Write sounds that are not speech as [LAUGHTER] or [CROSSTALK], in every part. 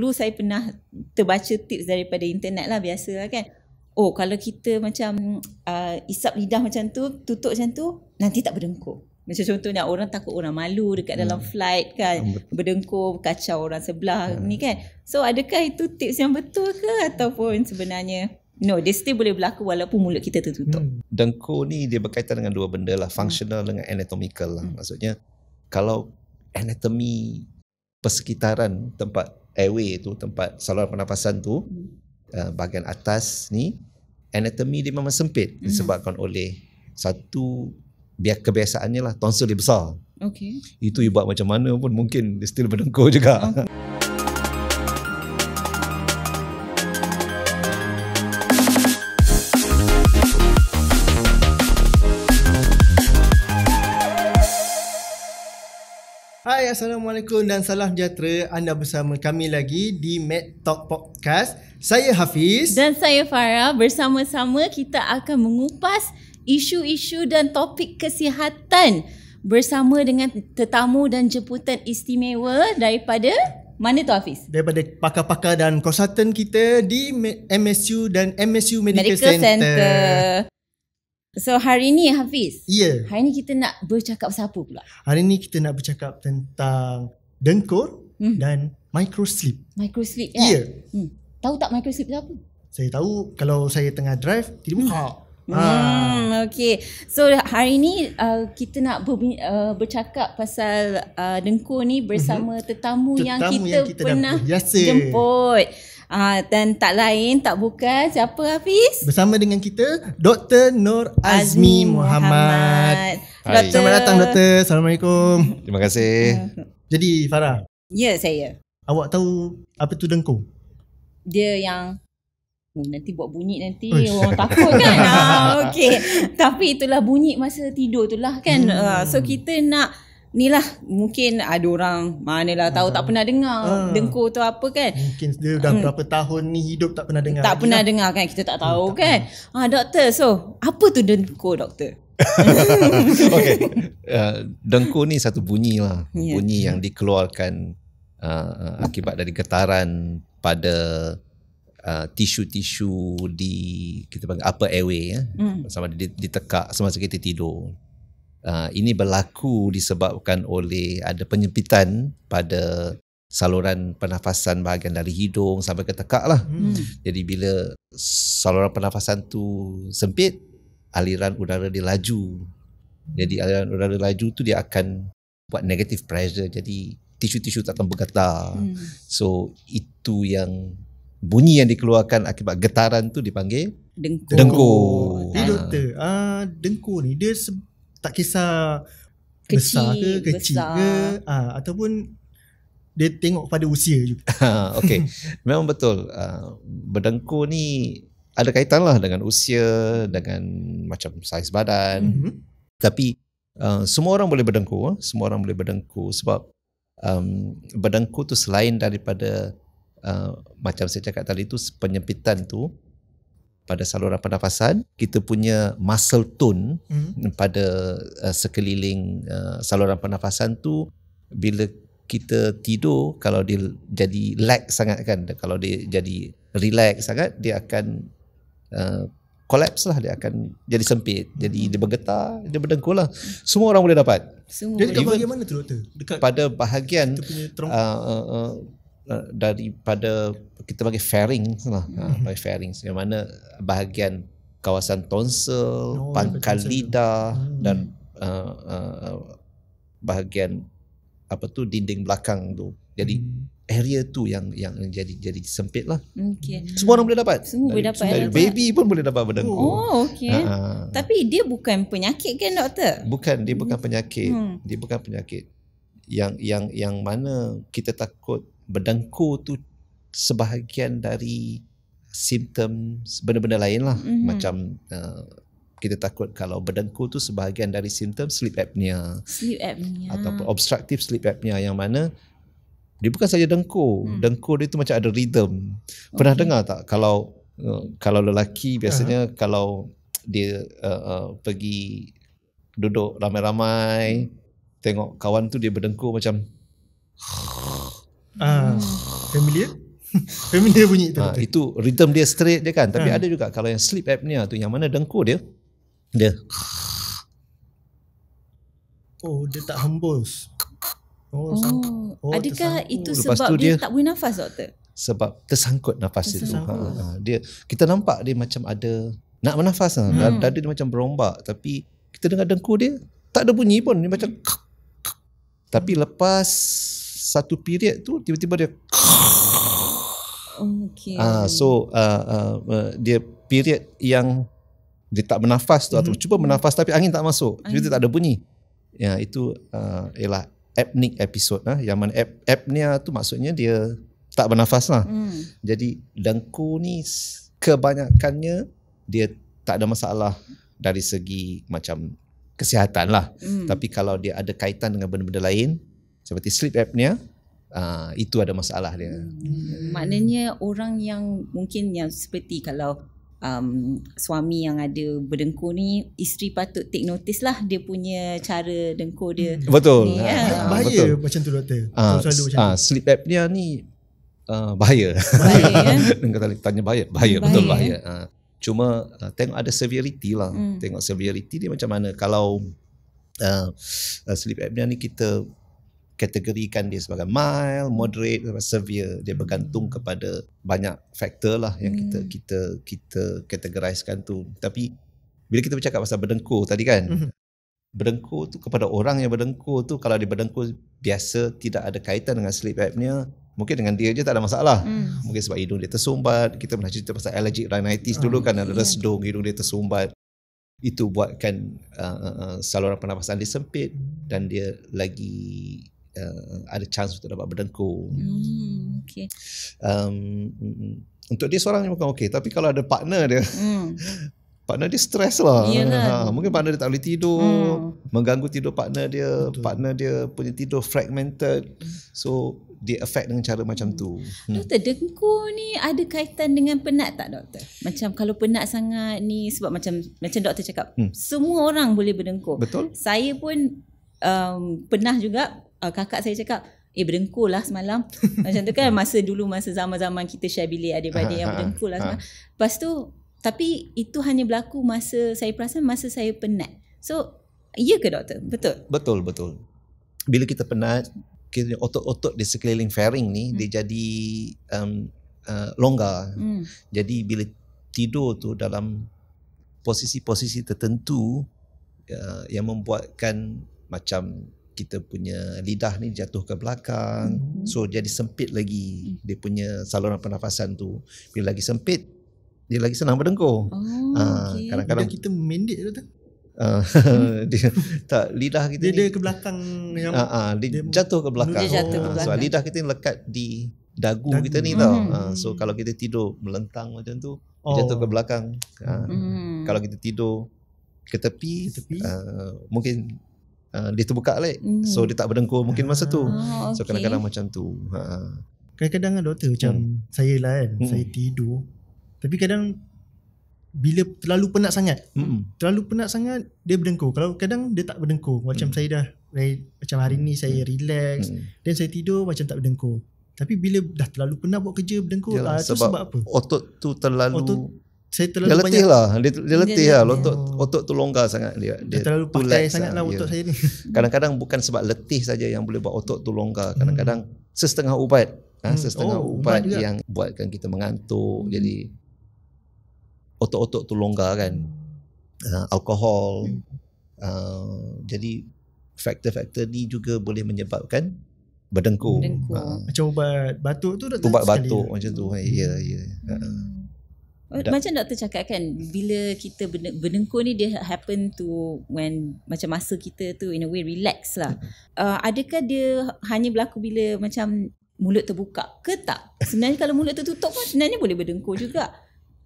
dulu saya pernah terbaca tips daripada internet lah biasa lah kan. Oh kalau kita macam uh, isap lidah macam tu, tutup macam tu, nanti tak berdengkur. Macam contohnya orang takut orang malu dekat dalam hmm. flight kan. Hmm, berdengkur, kacau orang sebelah hmm. ni kan. So adakah itu tips yang betul ke ataupun sebenarnya? No, dia still boleh berlaku walaupun mulut kita tertutup. Hmm. Dengkur ni dia berkaitan dengan dua benda lah. Hmm. Functional hmm. dengan anatomical lah. Maksudnya kalau anatomi persekitaran tempat airway tu tempat saluran pernafasan tu hmm. uh, bahagian atas ni anatomi dia memang sempit mm disebabkan oleh satu biar kebiasaannya lah tonsil dia besar okay. itu you buat macam mana pun mungkin dia still berdengkur juga okay. [LAUGHS] Hai Assalamualaikum dan salam sejahtera anda bersama kami lagi di Mad Talk Podcast Saya Hafiz Dan saya Farah bersama-sama kita akan mengupas isu-isu dan topik kesihatan Bersama dengan tetamu dan jemputan istimewa daripada mana tu Hafiz? Daripada pakar-pakar dan konsultan kita di MSU dan MSU Medical, Medical Center. Center. So hari ni Hafiz. Ya. Yeah. Hari ni kita nak bercakap pasal apa pula? Hari ni kita nak bercakap tentang dengkur hmm. dan microsleep. Microsleep ya. Yeah. Yeah. Hmm. Tahu tak micro sleep tu apa? Saya tahu kalau saya tengah drive tidak tiba hmm. Ah. Hmm, okay. So hari ni uh, kita nak ber, uh, bercakap pasal uh, dengkur ni bersama tetamu, mhm. tetamu yang kita, yang kita pernah jemput. Ah, dan tak lain tak bukan siapa Hafiz? Bersama dengan kita Dr. Nur Azmi, Azmi Muhammad. Muhammad. Hai. Selamat datang Dr. Assalamualaikum. Terima kasih. Jadi Farah. Ya saya. Awak tahu apa tu dengkur? Dia yang Oh, nanti buat bunyi nanti Uish. orang takut kan ah, okay. Tapi itulah bunyi masa tidur tu lah kan hmm. uh, So kita nak ni lah mungkin ada orang mana lah tahu uh, tak pernah dengar uh, dengkur tu apa kan mungkin dia dah uh, berapa tahun ni hidup tak pernah dengar tak pernah lah. dengar kan kita tak hmm, tahu hmm, kan ah doktor so apa tu dengkur doktor [LAUGHS] Okay, uh, dengkur ni satu bunyi lah yeah. bunyi yang dikeluarkan uh, uh, akibat dari getaran pada uh, tisu-tisu di kita panggil apa airway ya mm. sama ada ditekak semasa kita tidur Ah, ini berlaku disebabkan oleh ada penyempitan pada saluran pernafasan bahagian dari hidung sampai ke tekak lah. Hmm. hmm. Jadi bila saluran pernafasan tu sempit, aliran udara dia laju. Jadi hmm. aliran udara laju tu dia akan buat negative pressure. Jadi tisu-tisu tak akan bergetar. Hmm. So itu yang bunyi yang dikeluarkan akibat getaran tu dipanggil dengkur. Dengkur. Ha. Eh, ah. doktor, uh, ah, dengkur ni dia se- tak kisah kecil, besar ke kecil besar. ke ha, ataupun dia tengok pada usia juga. [LAUGHS] Ha, okay, memang betul. Uh, berdengkur ni ada kaitan lah dengan usia, dengan macam saiz badan. Mm-hmm. Tapi uh, semua orang boleh berdengkur. Semua orang boleh berdengku. sebab um, berdengkur tu selain daripada uh, macam saya cakap tadi tu penyempitan tu, pada saluran pernafasan kita punya muscle tone hmm pada uh, sekeliling uh, saluran pernafasan tu bila kita tidur kalau dia jadi lag sangat kan kalau dia jadi relax sangat dia akan uh, collapse lah dia akan jadi sempit mm-hmm. jadi dia bergetar dia berdengkul lah semua orang boleh dapat semua jadi dekat bahagian mana tu doktor? dekat pada bahagian kita punya Eh, daripada kita bagi fairing lah, mm-hmm. panggil fairing. Yang mana bahagian kawasan tonsil, oh, pangkal lidah mm. dan uh, uh, bahagian apa tu dinding belakang tu. Jadi mm. area tu yang yang jadi jadi sempit lah. Okay. Semua orang boleh dapat. Semua boleh dapat. Dari, dapat. baby pun boleh dapat benda Oh, okay. Ha, ha. Tapi dia bukan penyakit kan doktor? Bukan, dia bukan penyakit. Mm. Dia bukan penyakit. Yang yang yang mana kita takut berdengkur tu sebahagian dari simptom benda-benda lain lah mm-hmm. macam uh, kita takut kalau berdengkur tu sebahagian dari simptom sleep apnea sleep apnea atau obstructive sleep apnea yang mana dia bukan saja dengkur hmm. dengkur dia tu macam ada rhythm pernah okay. dengar tak kalau uh, kalau lelaki biasanya uh-huh. kalau dia uh, uh, pergi duduk ramai-ramai hmm. tengok kawan tu dia berdengkur macam Ah, familiar? [LAUGHS] familiar bunyi tu. Ah, itu rhythm dia straight dia kan, tapi ah. ada juga kalau yang sleep apnea tu yang mana dengkur dia dia Oh, dia tak hembus. Oh, oh, oh adakah tersangkut. itu sebab dia, dia tak boleh nafas doktor? Sebab tersangkut nafas itu. Ha, ha, dia kita nampak dia macam ada nak bernafas ha. hmm. Dada dia macam berombak tapi kita dengar dengkur dia tak ada bunyi pun dia macam hmm. tapi lepas satu period tu tiba-tiba dia okay. uh, ah, so uh, uh, dia period yang dia tak bernafas tu mm-hmm. atau cuba bernafas tapi angin tak masuk jadi tak ada bunyi ya itu uh, ialah apneic episode lah yang mana ap apnea tu maksudnya dia tak bernafas lah mm. jadi dengku ni kebanyakannya dia tak ada masalah dari segi macam kesihatan lah mm. tapi kalau dia ada kaitan dengan benda-benda lain seperti sleep apnea Uh, itu ada masalah dia. Hmm, maknanya orang yang mungkin yang seperti kalau um, suami yang ada berdengkur ni isteri patut take notice lah dia punya cara dengkur dia. Hmm. Betul. Ni, ha, ya. Ah, bahaya Betul. macam tu doktor. Uh, selalu uh, macam tu. sleep apnea ni uh, bahaya. Bahaya. Ya. [LAUGHS] Kata ya? tanya bahaya. Bahaya. bahaya. Betul ya. bahaya. Uh, cuma uh, tengok ada severity lah. Hmm. Tengok severity dia macam mana. Kalau uh, sleep apnea ni kita kategorikan dia sebagai mild, hmm. moderate, atau severe. Dia bergantung hmm. kepada banyak faktor lah yang hmm. kita kita kita kategorikan tu. Tapi bila kita bercakap pasal berdengkur tadi kan, hmm. berdengkur tu kepada orang yang berdengkur tu kalau dia berdengkur biasa tidak ada kaitan dengan sleep apnea. Mungkin dengan dia je tak ada masalah. Hmm. Mungkin sebab hidung dia tersumbat. Kita pernah cerita pasal allergic rhinitis oh, dulu kan. Ada yeah. sedung hidung dia tersumbat itu buatkan uh, uh, uh saluran pernafasan dia sempit hmm. dan dia lagi uh, ada chance untuk dapat berdengkur. Hmm, okay. Um, untuk dia seorang ni bukan okey. Tapi kalau ada partner dia, hmm. [LAUGHS] partner dia stres lah. Yalah. Ha, mungkin partner dia tak boleh tidur. Hmm. Mengganggu tidur partner dia. Betul. Partner dia punya tidur fragmented. So, dia affect dengan cara macam tu. Hmm. Doktor, dengkur ni ada kaitan dengan penat tak doktor? Macam kalau penat sangat ni sebab macam macam doktor cakap hmm. semua orang boleh berdengkur. Betul. Saya pun um, pernah juga uh, kakak saya cakap Eh berdengkul lah semalam [LAUGHS] Macam tu kan masa dulu masa zaman-zaman kita share bilik adik-adik yang ha, ha, ha. berdengkul lah semalam Lepas tu tapi itu hanya berlaku masa saya perasan masa saya penat So iya ke doktor? Betul? Betul betul Bila kita penat kita, otot-otot di sekeliling faring ni hmm. dia jadi um, uh, longgar hmm. Jadi bila tidur tu dalam posisi-posisi tertentu uh, yang membuatkan macam kita punya lidah ni jatuh ke belakang mm-hmm. so jadi sempit lagi mm. dia punya saluran pernafasan tu bila lagi sempit dia lagi senang berdengkur oh, ha, ah, okay. kadang-kadang kita mendek tu tak? Ah, [LAUGHS] dia, tak lidah kita dia, ni, dia ke belakang yang ha, ha, dia, dia jatuh ke belakang dia jatuh ke belakang ha, so lidah kita ni lekat di dagu, dagu. kita ni tau mm-hmm. ha, so kalau kita tidur melentang macam tu oh. jatuh ke belakang ha, mm-hmm. kalau kita tidur ke tepi, ke tepi? Uh, mungkin uh, dia terbuka lah mm. so dia tak berdengkur mungkin masa tu ah, okay. so kadang-kadang macam tu ha. kadang-kadang kan doktor macam mm. saya lah kan mm. saya tidur tapi kadang bila terlalu penat sangat mm. terlalu penat sangat dia berdengkur kalau kadang dia tak berdengkur macam mm. saya dah eh, macam hari ni saya hmm. relax mm. then saya tidur macam tak berdengkur tapi bila dah terlalu penat buat kerja berdengkur Yalah, uh, sebab, sebab apa? otot tu terlalu otot saya terlalu dia letih banyak lah. dia, dia letih dia, lah. otot otot tu longgar sangat dia dia, dia terlalu pakai sangat sangatlah lah otot ya. saya ni [LAUGHS] kadang-kadang bukan sebab letih saja yang boleh buat otot tu longgar kadang-kadang hmm. sesetengah ubat ha, hmm. ha, sesetengah oh, ubat, ubat yang buatkan kita mengantuk hmm. jadi otot-otot tu longgar kan ha, alkohol hmm. uh, jadi faktor-faktor ni juga boleh menyebabkan berdengkur, berdengkur. Ha. macam ubat batuk tu dah ubat batuk sekali. Lah. macam tu ha, ya, hmm. ya ya hmm. Ha. Macam doktor cakap kan Bila kita berdengkur ni Dia happen to When Macam masa kita tu In a way relax lah uh, Adakah dia Hanya berlaku bila Macam Mulut terbuka ke tak Sebenarnya kalau mulut tutup pun Sebenarnya boleh berdengkur juga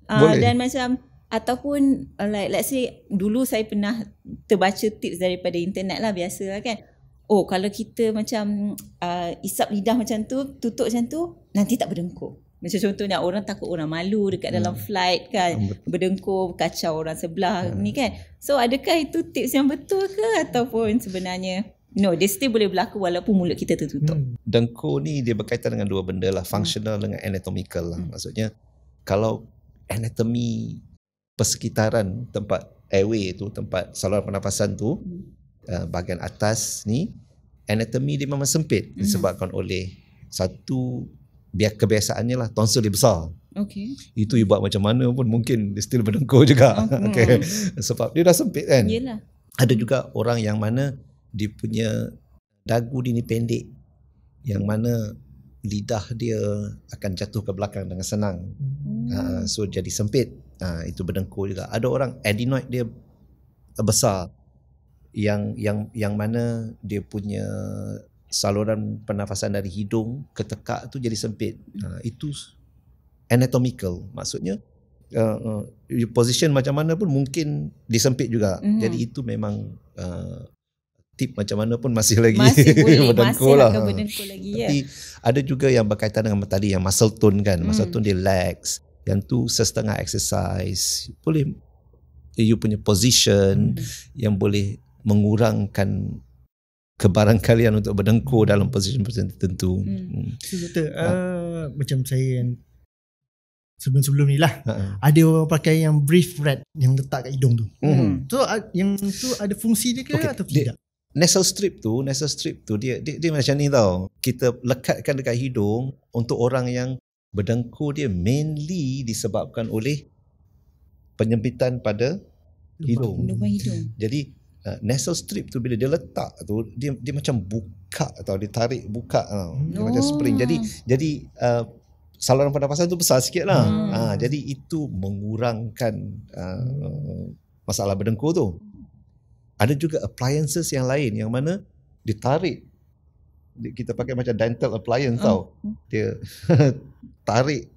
uh, Boleh Dan macam Ataupun uh, like, Let's say Dulu saya pernah Terbaca tips daripada internet lah Biasa lah kan Oh kalau kita macam uh, Isap lidah macam tu Tutup macam tu Nanti tak berdengkur macam contohnya orang takut orang malu dekat dalam hmm. flight kan hmm. Berdengkur, kacau orang sebelah hmm. ni kan So adakah itu tips yang betul ke ataupun sebenarnya No, dia still boleh berlaku walaupun mulut kita tertutup hmm. Dengkur ni dia berkaitan dengan dua benda lah hmm. Functional hmm. dengan anatomical lah hmm. Maksudnya kalau anatomi persekitaran tempat airway tu Tempat saluran pernafasan tu hmm. uh, Bahagian atas ni Anatomi dia memang sempit disebabkan oleh satu biar kebiasaannya lah tonsil dia besar. Okay. Itu you buat macam mana pun mungkin dia still berdengkur juga. Okay. Oh, hmm. [LAUGHS] okay. Sebab dia dah sempit kan. Yelah. Ada juga orang yang mana dia punya dagu dia ni pendek. Yang mana lidah dia akan jatuh ke belakang dengan senang. Hmm. Uh, so jadi sempit. Uh, itu berdengkur juga. Ada orang adenoid dia besar. Yang yang yang mana dia punya saluran pernafasan dari hidung ke tekak tu jadi sempit. Ha, itu anatomical. Maksudnya uh, uh, position macam mana pun mungkin disempit juga. Mm-hmm. Jadi itu memang uh, tip macam mana pun masih lagi. Masih [LAUGHS] boleh. masih lah. lagi. Ya. Tapi ada juga yang berkaitan dengan tadi yang muscle tone kan. Mm. Muscle tone dia lax. Yang tu setengah exercise. Boleh you punya position mm. yang boleh mengurangkan kebaran kalian untuk berdengkur dalam posisi-posisi tertentu. Hmm. Hmm. Saya uh, ha. Ah, macam saya yang sebelum-sebelum ni lah, uh ada orang pakai yang brief red yang letak kat hidung tu. Hmm. hmm. So, yang tu ada fungsi dia ke okay. atau tidak? Dia, nasal strip tu, nasal strip tu dia, dia, dia macam ni tau. Kita lekatkan dekat hidung untuk orang yang berdengkur dia mainly disebabkan oleh penyempitan pada hidung. Lubang hidung. Jadi uh, nasal strip tu bila dia letak tu dia dia macam buka atau dia tarik buka tau. Dia oh. macam spring. Jadi oh. jadi uh, saluran pernafasan tu besar sikit lah. Hmm. Ha, jadi itu mengurangkan uh, masalah berdengkur tu. Ada juga appliances yang lain yang mana ditarik. Kita pakai macam dental appliance tau. Oh. Dia [LAUGHS] tarik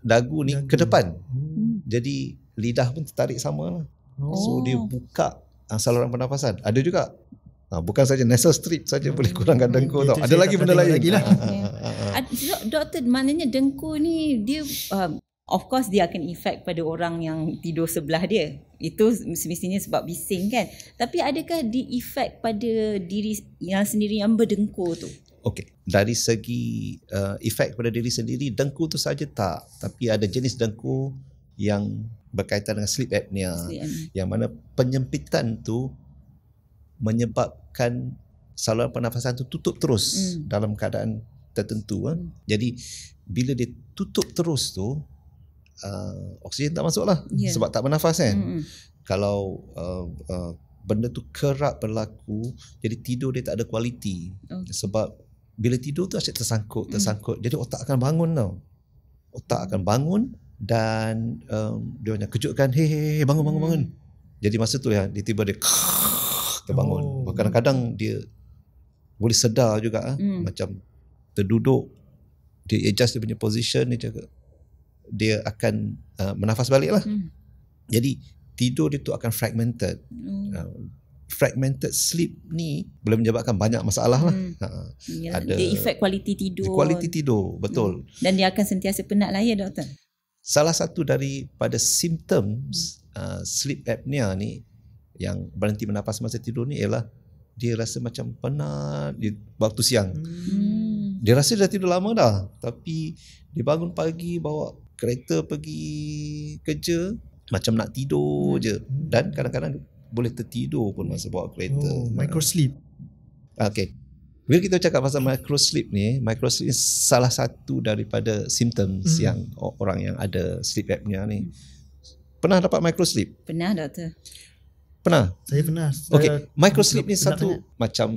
dagu ni ke depan. Hmm. Jadi lidah pun tertarik sama lah. Oh. So dia oh. buka saluran pernafasan. Ada juga. Ha, bukan saja nasal strip saja hmm. boleh kurangkan dengku hmm. tau. ada lagi benda lain. Lagi lah. ya. Doktor, maknanya dengku ni dia um, of course dia akan efek pada orang yang tidur sebelah dia. Itu semestinya sebab bising kan. Tapi adakah di efek pada diri yang sendiri yang berdengku tu? Okey. Dari segi uh, efek pada diri sendiri dengku tu saja tak. Tapi ada jenis dengku yang berkaitan dengan sleep apnea yang mana penyempitan tu menyebabkan saluran pernafasan tu tutup terus mm. dalam keadaan tertentu eh. Hmm. jadi bila dia tutup terus tu uh, oksigen tak masuk lah yeah. sebab tak bernafas kan mm. kalau uh, uh, benda tu kerap berlaku jadi tidur dia tak ada kualiti oh. sebab bila tidur tu asyik tersangkut hmm. tersangkut mm. jadi otak akan bangun tau otak akan bangun dan um, dia hanya kejutkan hey, hey, hey bangun bangun bangun jadi masa tu ya dia tiba dia [LAUGHS] terbangun oh. kadang-kadang dia boleh sedar juga mm. ha? macam terduduk dia adjust dia punya position dia juga dia akan uh, menafas balik lah mm. jadi tidur dia tu akan fragmented mm. uh, fragmented sleep ni boleh menyebabkan banyak masalah lah. Hmm. Ha. Yalah, ada dia effect kualiti tidur. Kualiti tidur, betul. Hmm. Dan dia akan sentiasa penat lah ya doktor. Salah satu daripada simptom hmm. uh, sleep apnea ni yang berhenti bernafas masa tidur ni ialah dia rasa macam penat di waktu siang. Hmm. hmm. Dia rasa dah tidur lama dah tapi dia bangun pagi bawa kereta pergi kerja macam nak tidur hmm. je dan kadang-kadang boleh tertidur pun masa bawa kereta. Oh, micro sleep. Ah, okay. Bila kita cakap pasal micro sleep ni, microsleep ni salah satu daripada symptoms mm. yang orang yang ada sleep apnea ni. Pernah dapat sleep? Pernah, doktor. Pernah? Saya pernah. Okay, micro sleep ni pernah, satu pernah. macam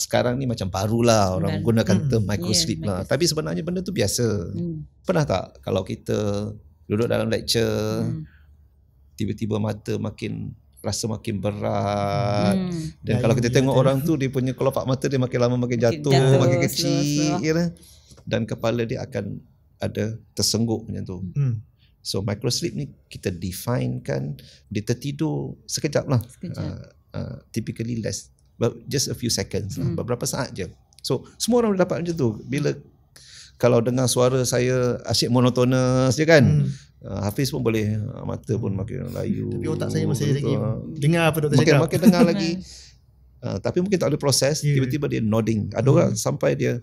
sekarang ni macam baru lah orang pernah. gunakan mm. term ya, micro yeah, lah. Microsleep. Tapi sebenarnya benda tu biasa. Mm. Pernah tak kalau kita duduk dalam lecture, mm. tiba-tiba mata makin rasa makin berat hmm. dan kalau kita tengok orang tu dia punya kelopak mata dia makin lama makin jatuh, jatuh makin kecil Ya, lah. dan kepala dia akan ada tersengguk macam tu hmm. so micro sleep ni kita define kan dia tertidur sekejap lah Uh, uh, typically less but just a few seconds lah hmm. beberapa saat je so semua orang dapat macam tu bila kalau dengar suara saya asyik monotonous je kan hmm. Ah, Hafiz pun boleh ah, mata pun makin layu. Tapi otak saya masih lagi dengar apa doktor cakap. Makin dengar lagi. uh, [LAUGHS] tapi mungkin tak boleh proses, yeah. tiba-tiba dia nodding. Ada hmm. sampai dia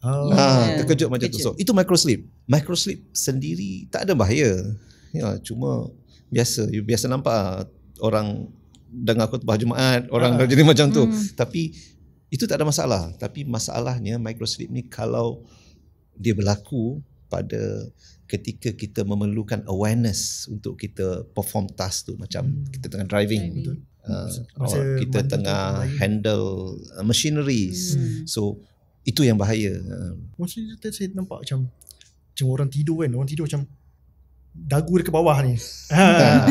oh. ha, terkejut macam Kecil. tu. So, itu micro sleep. Micro sleep sendiri tak ada bahaya. Ya, cuma biasa, you biasa nampak orang dengar khutbah Jumaat, orang uh. jadi macam tu. Hmm. Tapi itu tak ada masalah. Tapi masalahnya micro sleep ni kalau dia berlaku pada ketika kita memerlukan awareness untuk kita perform task tu macam hmm. kita tengah driving, driving. Hmm. Uh, or kita tengah handle uh, machineries hmm. hmm. so itu yang bahaya uh. maksudnya saya nampak macam macam orang tidur kan orang tidur macam dagu dia ke bawah ni ha.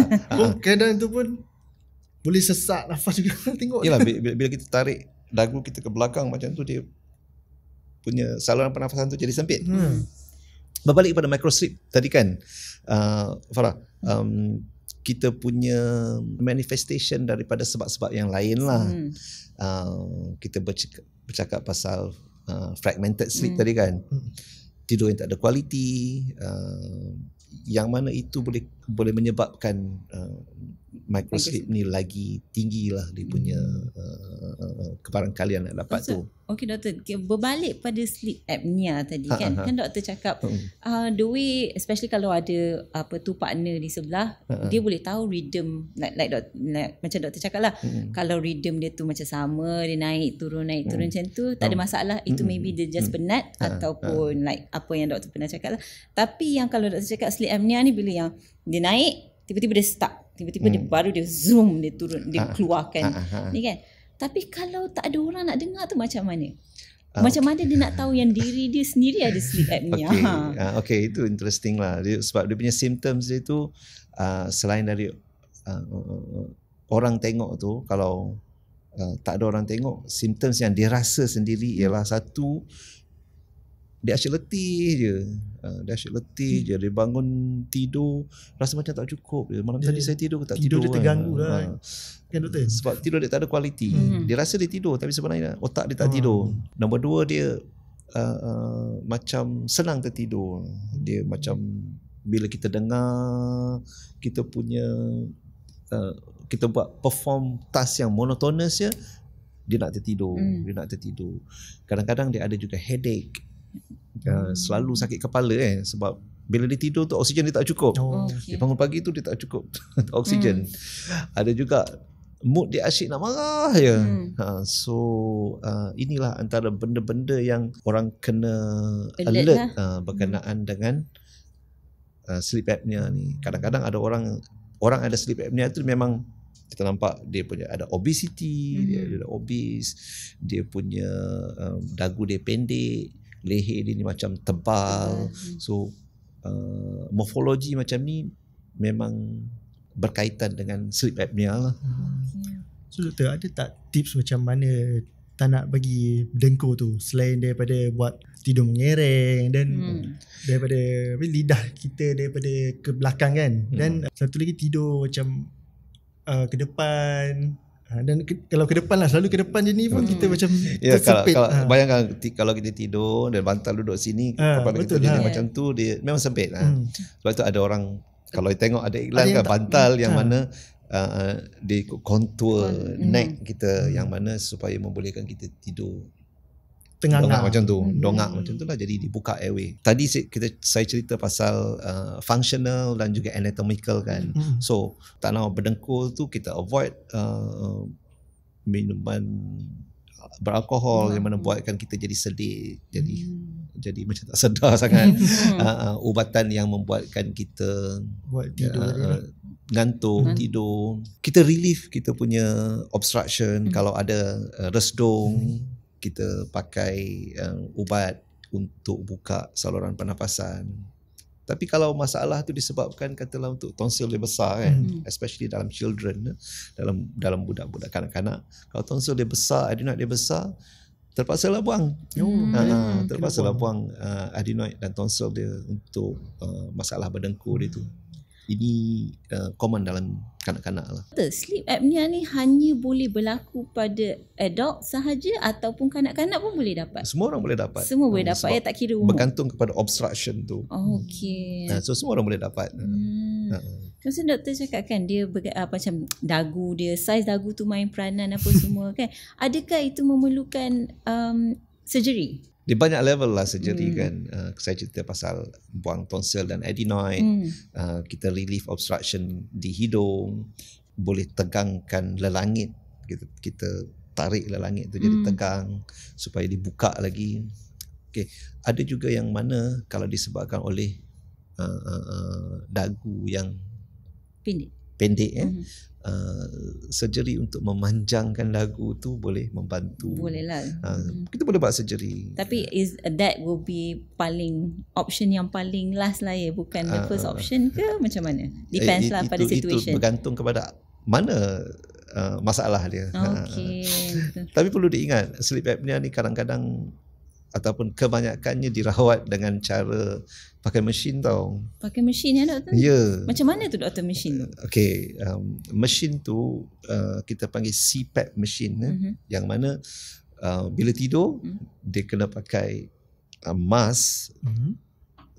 [LAUGHS] oh, kadang pun boleh sesak nafas juga [LAUGHS] tengok Yalah, bila, bila kita tarik dagu kita ke belakang macam tu dia punya saluran pernafasan tu jadi sempit hmm berbalik kepada microstrip tadi kan uh, Farah um, kita punya manifestation daripada sebab-sebab yang lain lah hmm. uh, kita bercakap, bercakap pasal uh, fragmented sleep hmm. tadi kan tidur yang tak ada kualiti uh, yang mana itu boleh boleh menyebabkan uh, microsleep ni lagi tinggi lah dia punya hmm. uh, barang kalian nak dapat Maksud, tu. Okey doktor, okay, berbalik pada sleep apnea tadi ha, ha kan. Ha. Kan doktor cakap ah uh, the way especially kalau ada apa tu partner di sebelah, ha, ha. dia boleh tahu rhythm like like, like, like macam doktor cakap lah hmm. Kalau rhythm dia tu macam sama, dia naik turun naik turun hmm. macam tu, tak ada masalah. Itu hmm. maybe dia just hmm. penat ha, ha. ataupun ha. like apa yang doktor pernah cakap lah Tapi yang kalau doktor cakap sleep apnea ni bila yang dia naik, tiba-tiba dia stuck. Tiba-tiba hmm. dia baru dia zoom dia turun dia ha. keluarkan. Ha, ha, ha. Ni kan? Tapi kalau tak ada orang nak dengar tu macam mana? Ah, macam mana dia nak tahu yang diri dia sendiri ada sleep apnea? [LAUGHS] Okay. Ha. Ah, okay, itu interesting lah. Dia, sebab dia punya symptoms dia tu ah, selain dari ah, orang tengok tu, kalau ah, tak ada orang tengok, symptoms yang dia rasa sendiri ialah satu dia asyik letih je ha, dia asyik letih hmm. je dia bangun tidur rasa macam tak cukup je malam dia tadi saya tidur ke tak tidur, tidur dia kan? terganggu kan. lah ha. kan doktor sebab tidur dia tak ada kualiti hmm. dia rasa dia tidur tapi sebenarnya otak dia tak hmm. tidur nombor dua dia uh, uh, macam senang tertidur dia hmm. macam bila kita dengar kita punya uh, kita buat perform task yang monotonous ya dia nak tertidur hmm. dia nak tertidur kadang-kadang dia ada juga headache Ya, selalu hmm. sakit kepala eh sebab bila dia tidur tu oksigen dia tak cukup. Oh, okay. Dia bangun pagi tu dia tak cukup [LAUGHS] oksigen. Hmm. Ada juga mood dia asyik nak marah ya. Hmm. Ha so uh, inilah antara benda-benda yang orang kena alert, alert lah. uh, hmm. berkenaan hmm. dengan uh, sleep apnea ni. Kadang-kadang ada orang orang ada sleep apnea tu memang kita nampak dia punya ada obesity, hmm. dia ada obese, dia punya um, dagu dia pendek leher dia ni macam tebal. Hmm. So uh, morfologi macam ni memang berkaitan dengan sleep apnea lah. Hmm. So doktor ada tak tips macam mana tak nak bagi dengkur tu selain daripada buat tidur mengereng dan hmm. daripada lidah kita daripada ke belakang kan hmm. dan hmm. satu lagi tidur macam uh, ke depan Ha, dan ke, kalau ke depan lah selalu ke depan je ni pun hmm. kita macam yeah, kalau, kalau, ha. bayangkan t, kalau kita tidur dan bantal duduk sini ha, kepala betul, kita ha. jadi macam tu dia memang sempit lah. hmm. ha. sebab tu ada orang kalau tengok ada iklan ada kan tak, bantal hmm. yang ha. mana uh, uh dia contour hmm. neck kita hmm. yang mana supaya membolehkan kita tidur Tengah dongak macam tu hmm. dongak hmm. macam tu lah jadi dibuka airway tadi kita saya cerita pasal uh, functional dan juga anatomical kan hmm. so tak nak berdengkul tu kita avoid uh, minuman uh, beralkohol hmm. yang mana hmm. buatkan kita jadi sedih jadi hmm. jadi macam tak sedar [LAUGHS] sangat hmm. uh, uh, ubatan yang membuatkan kita buat uh, tidur uh, ngantuk, hmm. tidur. Kita relief kita punya obstruction hmm. kalau ada uh, resdung hmm kita pakai uh, ubat untuk buka saluran pernafasan. Tapi kalau masalah tu disebabkan katalah untuk tonsil dia besar kan, mm-hmm. especially dalam children, eh, dalam dalam budak-budak kanak-kanak, kalau tonsil dia besar, adenoid dia besar, terpaksa lah buang. Mm. Ha, terpaksa ha, lah buang uh, adenoid dan tonsil dia untuk uh, masalah berdengkur dia tu ini uh, common dalam kanak-kanak lah. Betul. Sleep apnea ni hanya boleh berlaku pada adult sahaja ataupun kanak-kanak pun boleh dapat? Semua orang boleh dapat. Semua boleh hmm, dapat ya tak kira umur. Bergantung kepada obstruction tu. Oh, okay. Hmm. So semua orang boleh dapat. Hmm. Hmm. Hmm. doktor cakap kan dia berga- apa, ah, macam dagu dia, saiz dagu tu main peranan apa semua kan. [LAUGHS] Adakah itu memerlukan um, surgery? di banyak level lah surgery mm. kan uh, saya cerita pasal buang tonsil dan adenoid mm. uh, kita relieve obstruction di hidung boleh tegangkan lelangit kita kita tarik lelangit tu jadi hmm. tegang supaya dibuka lagi okay ada juga yang mana kalau disebabkan oleh uh, uh, uh, dagu yang pendek pendek ya mm uh, surgery untuk memanjangkan lagu tu boleh membantu. Boleh lah. Uh, hmm. kita boleh buat surgery. Tapi is that will be paling option yang paling last lah ya, bukan the ah, first ah, ah. option ke [LAUGHS] macam mana? Eh, Depends it, lah pada itu, situation. Itu bergantung kepada mana uh, masalah dia. Okay. [LAUGHS] Tapi perlu diingat sleep apnea ni kadang-kadang ataupun kebanyakannya dirawat dengan cara pakai mesin tau. Pakai mesin ya doktor? Ya. Macam mana tu doktor mesin Okey, um, mesin tu uh, kita panggil CPAP mesin uh-huh. eh, mhm. yang mana uh, bila tidur uh-huh. dia kena pakai uh, mask uh-huh.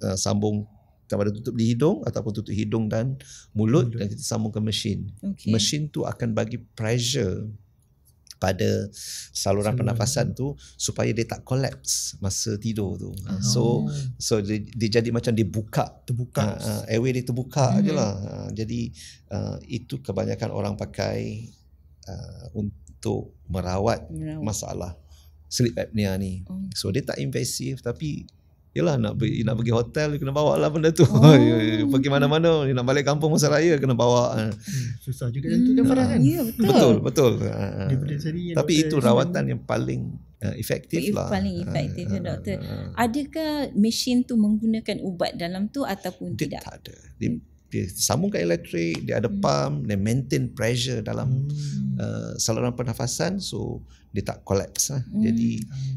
uh, sambung sama ada tutup di hidung ataupun tutup hidung dan mulut, mulut. dan kita sambung ke mesin. Okay. Mesin tu akan bagi pressure pada saluran Sama. pernafasan tu supaya dia tak collapse masa tidur tu. Oh. So so dia, dia jadi macam dia buka terbuka uh, uh, airway dia terbuka hmm. ajalah. Uh, jadi uh, itu kebanyakan orang pakai uh, untuk merawat, merawat masalah sleep apnea ni. Oh. So dia tak invasif tapi Yalah nak pergi, nak pergi hotel kena bawa lah benda tu. Oh. [LAUGHS] Ya, ya, ya. pergi mana-mana nak balik kampung masa raya kena bawa. Ha. Hmm, susah juga kan, hmm. tu kan. Ya, betul. Betul, betul. Ha, ha, Tapi itu rawatan yang paling uh, efektif paling lah. Paling efektif uh, doktor. Uh, Adakah mesin tu menggunakan ubat dalam tu ataupun dia tidak? Tak ada. Dia, hmm. dia sambung ke elektrik, dia ada hmm. pump, dia maintain pressure dalam hmm. uh, saluran pernafasan. So dia tak collapse lah. Hmm. Jadi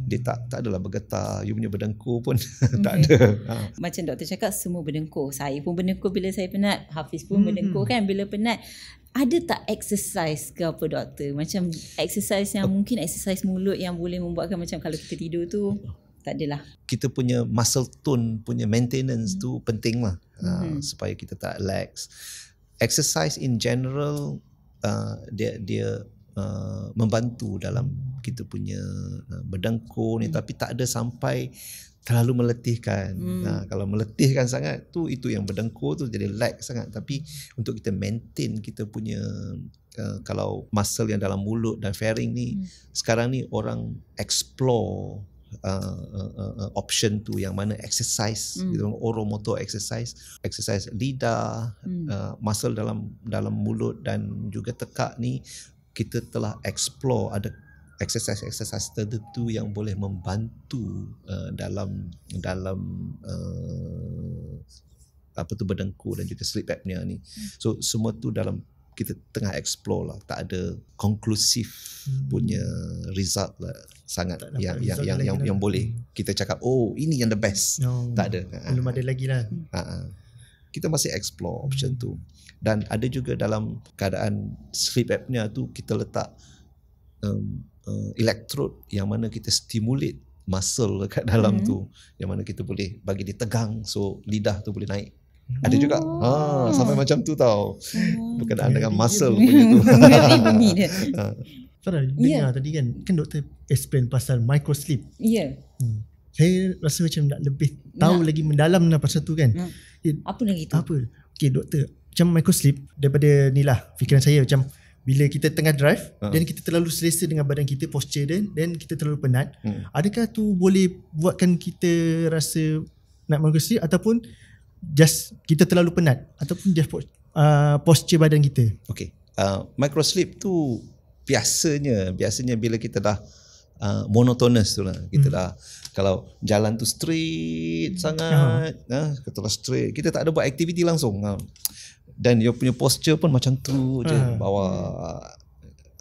dia tak tak adalah bergetar. You punya berdengkur pun okay. [LAUGHS] tak hmm. ada. Ha. Macam doktor cakap semua berdengkur. Saya pun berdengkur bila saya penat. Hafiz pun hmm. berdengkur kan bila penat. Ada tak exercise ke apa doktor? Macam exercise yang uh. mungkin exercise mulut yang boleh membuatkan macam kalau kita tidur tu tak adalah. Kita punya muscle tone punya maintenance hmm. tu penting lah. Ha, hmm. Ha, supaya kita tak relax. Exercise in general uh, dia dia Uh, membantu dalam kita punya uh, berdengkur ni hmm. tapi tak ada sampai terlalu meletihkan. Hmm. Nah, ha, kalau meletihkan sangat tu itu yang berdengkur tu jadi lag sangat tapi untuk kita maintain kita punya uh, kalau muscle yang dalam mulut dan pharynx ni hmm. sekarang ni orang explore Uh, uh, uh, uh option tu yang mana exercise mm. gitu oral exercise exercise lidah mm. uh, muscle dalam dalam mulut dan juga tekak ni kita telah explore ada exercise-exercise tertentu yang boleh membantu uh, dalam dalam uh, apa tu berdengkur dan juga sleep apnea ni. Hmm. So semua tu dalam kita tengah explore lah. Tak ada konklusif hmm. punya result lah sangat tak yang yang yang, yang, yang lah. boleh hmm. kita cakap oh ini yang the best. No, tak ada. Belum ada lagi lah. Ha-ha kita masih explore option tu dan ada juga dalam keadaan sleep apnea tu kita letak um, uh, electrode yang mana kita stimulate muscle [LAUGHS] dekat dalam hmm. tu yang mana kita boleh bagi dia tegang so lidah tu boleh naik ada oh. juga oh. ha sampai macam tu tau oh. ada dengan muscle punya tu [LAUGHS] ha. Farah, dengar ya. tadi kan, kan doktor explain pasal microsleep. Ya. Yeah. Hmm saya rasa macam nak lebih tahu nak. lagi mendalam lah pasal tu kan. Nak. apa lagi tu? Apa? Okay doktor, macam microsleep daripada ni lah fikiran saya macam bila kita tengah drive uh dan kita terlalu selesa dengan badan kita, posture dia dan kita terlalu penat, hmm. adakah tu boleh buatkan kita rasa nak microsleep ataupun just kita terlalu penat ataupun just uh, posture badan kita? Okay, uh, microsleep tu biasanya, biasanya bila kita dah uh, monotonous tu lah kita hmm. dah hmm. kalau jalan tu straight hmm. sangat ha. Ha, kita lah straight kita tak ada buat aktiviti langsung ha. dan dia punya posture pun macam tu ha. je ah. bawa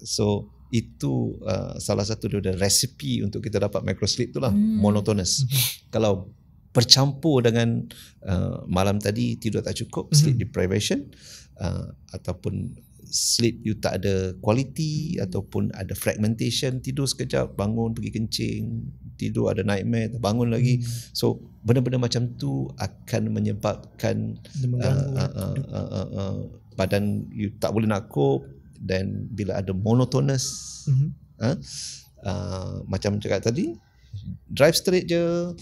so itu uh, salah satu dia resipi untuk kita dapat micro sleep tu lah hmm. monotonous hmm. kalau bercampur dengan uh, malam tadi tidur tak cukup hmm. sleep deprivation uh, ataupun sleep you tak ada quality ataupun ada fragmentation tidur sekejap bangun pergi kencing tidur ada nightmare terbangun lagi hmm. so benar-benar macam tu akan menyebabkan uh, uh, uh, badan you tak boleh nak cope dan bila ada monotonous hmm ha, uh, macam cakap tadi drive straight je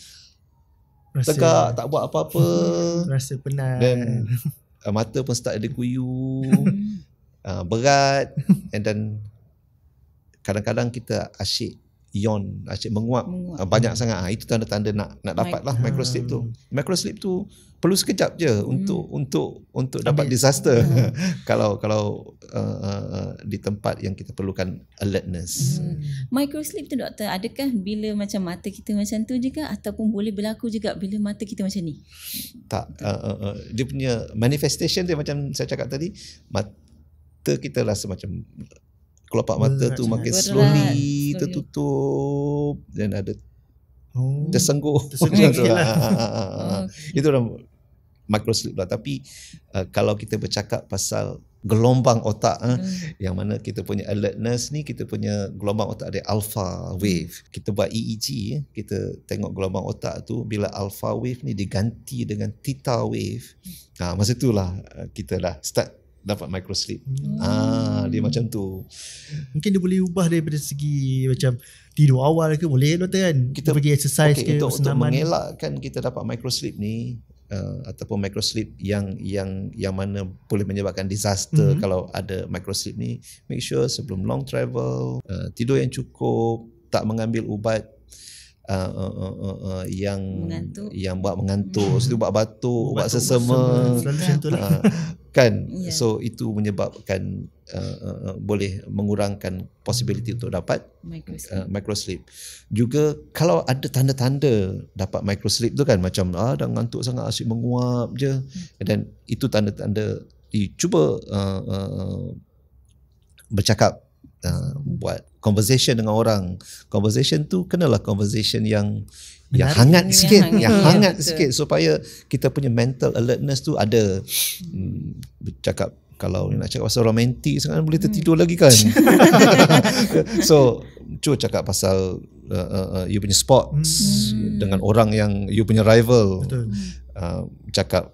rasa tegak tak buat apa-apa [LAUGHS] rasa penat dan uh, mata pun start ada kuyu [LAUGHS] uh, berat [LAUGHS] and then kadang-kadang kita asyik ion asyik menguap, menguap. Uh, banyak sangat ha, itu tanda-tanda nak nak dapatlah lah micro sleep tu ah. micro sleep tu perlu sekejap je hmm. untuk untuk untuk dapat disaster hmm. [LAUGHS] kalau kalau uh, uh, di tempat yang kita perlukan alertness hmm. micro sleep tu doktor adakah bila macam mata kita macam tu juga ataupun boleh berlaku juga bila mata kita macam ni tak uh, uh, uh, dia punya manifestation dia macam saya cakap tadi mat mata kita rasa macam kelopak mata hmm, tu makin berat. slowly tertutup dan ada Oh, tersengguh tersengguh [LAUGHS] lah. Ah, ah, ah, hmm. itu dalam micro sleep lah tapi uh, kalau kita bercakap pasal gelombang otak eh, hmm. ha, yang mana kita punya alertness ni kita punya gelombang otak ada alpha wave hmm. kita buat EEG eh. kita tengok gelombang otak tu bila alpha wave ni diganti dengan theta wave ha, masa itulah uh, kita dah start dapat micro sleep. Hmm. Ah dia macam tu. Mungkin dia boleh ubah daripada segi macam tidur awal ke boleh doktor kan. Kita pergi exercise okay, ke untuk, untuk mengelakkan kita dapat micro sleep ni uh, ataupun micro sleep yang yang yang mana boleh menyebabkan disaster hmm kalau ada micro sleep ni make sure sebelum long travel uh, tidur yang cukup, tak mengambil ubat Uh, uh, uh, uh, uh, yang mengantuk. yang buat mengantuk, hmm. buat batuk, buat sesama kan yeah. so itu menyebabkan uh, uh, uh, boleh mengurangkan possibility untuk dapat microsleep uh, juga kalau ada tanda-tanda dapat micro sleep tu kan macam ah dah ngantuk sangat asyik menguap je hmm. dan hmm. itu tanda-tanda eh, cuba uh, uh, uh, bercakap Uh, buat conversation dengan orang conversation tu kenalah conversation yang Menarik. yang hangat yang sikit hangat. yang hangat yeah, sikit supaya kita punya mental alertness tu ada hmm. cakap kalau nak cakap pasal romantik sangat boleh hmm. tertidur hmm. lagi kan [LAUGHS] so cuba cakap pasal uh, uh, uh, you punya sports hmm. dengan orang yang you punya rival betul uh, cakap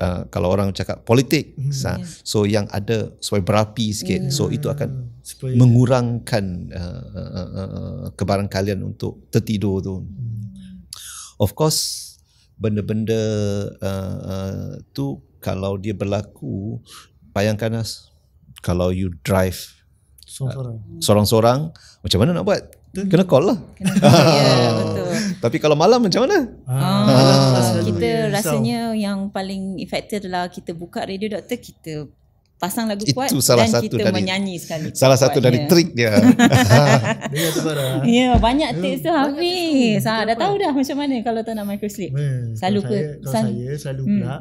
uh, kalau orang cakap politik mm, sah, yes. so yang ada supaya berapi sikit yeah. so itu akan supaya mengurangkan uh, uh, uh, uh, uh untuk tertidur tu mm. of course benda-benda uh, uh, tu kalau dia berlaku bayangkanlah kalau you drive seorang-seorang uh, macam mana nak buat kena call lah kena call. yeah, betul [LAUGHS] tapi kalau malam macam mana ah. Ah. ah. kita rasanya yang paling efektif adalah kita buka radio doktor kita pasang lagu itu kuat salah dan satu kita dari, menyanyi sekali. Salah satu dari dia. trik dia. [LAUGHS] Ah. ya, banyak tips tu habis. Ha, ah, dah tahu dah macam mana kalau tak nak microsleep. Hmm, selalu ke? Saya, kalau saya selalu hmm. pula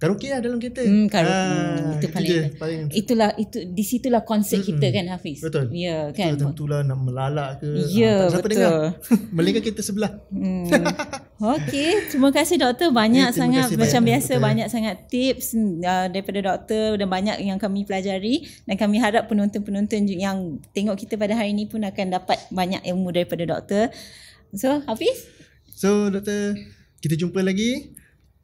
karaoke lah dalam kereta. Hmm, Ah, hmm, itu paling, kita, paling itulah itu di situlah konsep hmm, kita kan Hafiz. Betul. Ya yeah, kan. Betul, tentulah nak melalak ke. Ah, ya yeah, ah, betul. Dengar? [LAUGHS] kereta sebelah. Hmm. Okey, terima kasih doktor banyak eh, sangat kasih macam banyak, biasa betul. banyak sangat tips uh, daripada doktor dan banyak yang kami pelajari dan kami harap penonton-penonton yang tengok kita pada hari ini pun akan dapat banyak ilmu daripada doktor. So, Hafiz? So, doktor, kita jumpa lagi.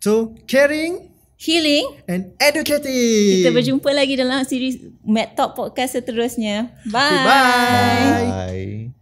So, caring healing and educating. Kita berjumpa lagi dalam siri Mad Talk podcast seterusnya. Bye. Okay, bye. bye.